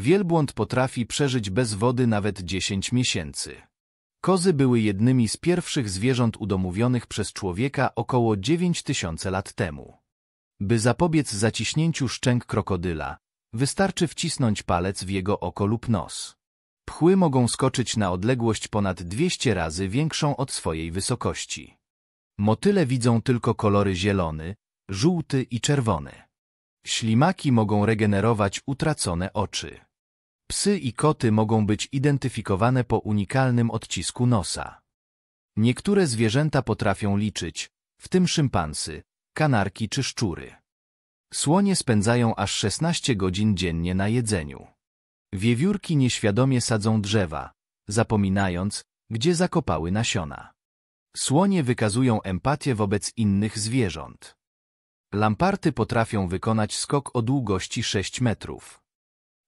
Wielbłąd potrafi przeżyć bez wody nawet 10 miesięcy. Kozy były jednymi z pierwszych zwierząt udomówionych przez człowieka około 9000 lat temu. By zapobiec zaciśnięciu szczęk krokodyla, wystarczy wcisnąć palec w jego oko lub nos. Pchły mogą skoczyć na odległość ponad 200 razy większą od swojej wysokości. Motyle widzą tylko kolory zielony, żółty i czerwony. Ślimaki mogą regenerować utracone oczy. Psy i koty mogą być identyfikowane po unikalnym odcisku nosa. Niektóre zwierzęta potrafią liczyć, w tym szympansy, kanarki czy szczury. Słonie spędzają aż 16 godzin dziennie na jedzeniu. Wiewiórki nieświadomie sadzą drzewa, zapominając, gdzie zakopały nasiona. Słonie wykazują empatię wobec innych zwierząt. Lamparty potrafią wykonać skok o długości 6 metrów.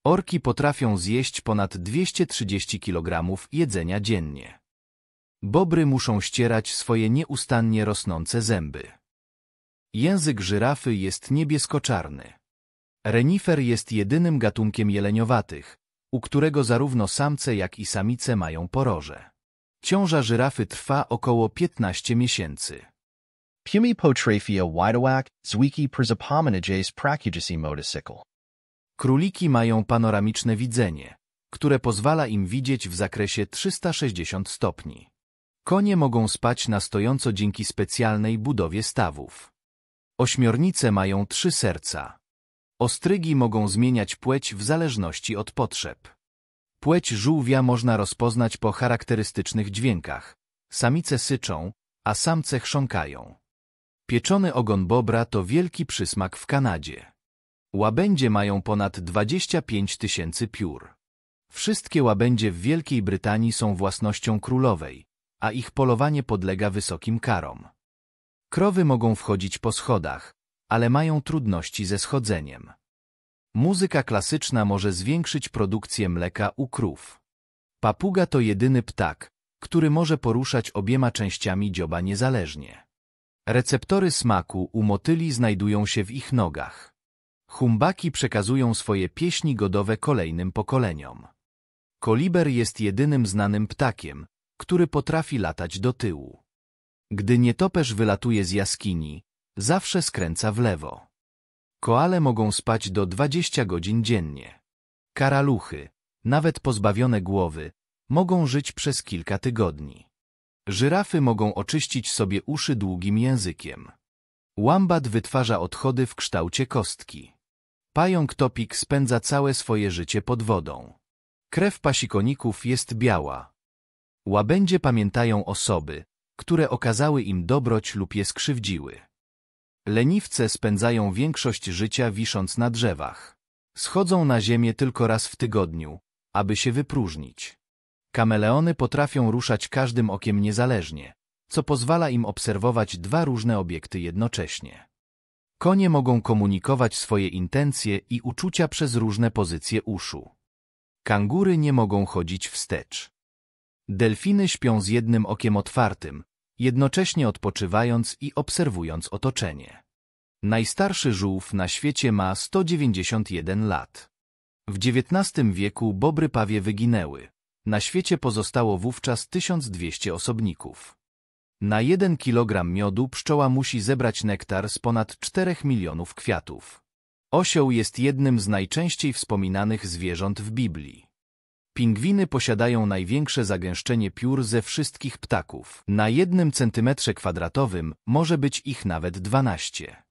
Orki potrafią zjeść ponad 230 kg jedzenia dziennie. Bobry muszą ścierać swoje nieustannie rosnące zęby. Język żyrafy jest niebieskoczarny. Renifer jest jedynym gatunkiem jeleniowatych, u którego zarówno samce jak i samice mają poroże. Ciąża żyrafy trwa około 15 miesięcy. Pumipotraphia widowack, zwiki przyzapominoges pracugicis motocycle. Króliki mają panoramiczne widzenie, które pozwala im widzieć w zakresie 360 stopni. Konie mogą spać na stojąco dzięki specjalnej budowie stawów. Ośmiornice mają trzy serca. Ostrygi mogą zmieniać płeć w zależności od potrzeb. Płeć żółwia można rozpoznać po charakterystycznych dźwiękach. Samice syczą, a samce chrząkają. Pieczony ogon bobra to wielki przysmak w Kanadzie. Łabędzie mają ponad 25 tysięcy piór. Wszystkie łabędzie w Wielkiej Brytanii są własnością królowej, a ich polowanie podlega wysokim karom. Krowy mogą wchodzić po schodach, ale mają trudności ze schodzeniem. Muzyka klasyczna może zwiększyć produkcję mleka u krów. Papuga to jedyny ptak, który może poruszać obiema częściami dzioba niezależnie. Receptory smaku u motyli znajdują się w ich nogach. Humbaki przekazują swoje pieśni godowe kolejnym pokoleniom. Koliber jest jedynym znanym ptakiem, który potrafi latać do tyłu. Gdy nietoperz wylatuje z jaskini, zawsze skręca w lewo. Koale mogą spać do 20 godzin dziennie. Karaluchy, nawet pozbawione głowy, mogą żyć przez kilka tygodni. Żyrafy mogą oczyścić sobie uszy długim językiem. Łambat wytwarza odchody w kształcie kostki. Pająk topik spędza całe swoje życie pod wodą. Krew pasikoników jest biała. Łabędzie pamiętają osoby, które okazały im dobroć lub je skrzywdziły. Leniwce spędzają większość życia wisząc na drzewach. Schodzą na ziemię tylko raz w tygodniu, aby się wypróżnić. Kameleony potrafią ruszać każdym okiem niezależnie, co pozwala im obserwować dwa różne obiekty jednocześnie. Konie mogą komunikować swoje intencje i uczucia przez różne pozycje uszu. Kangury nie mogą chodzić wstecz. Delfiny śpią z jednym okiem otwartym, jednocześnie odpoczywając i obserwując otoczenie. Najstarszy żółw na świecie ma 191 lat. W XIX wieku bobry pawie wyginęły. Na świecie pozostało wówczas 1200 osobników. Na 1 kg miodu pszczoła musi zebrać nektar z ponad 4 milionów kwiatów. Osioł jest jednym z najczęściej wspominanych zwierząt w Biblii. Pingwiny posiadają największe zagęszczenie piór ze wszystkich ptaków. Na jednym centymetrze kwadratowym może być ich nawet 12.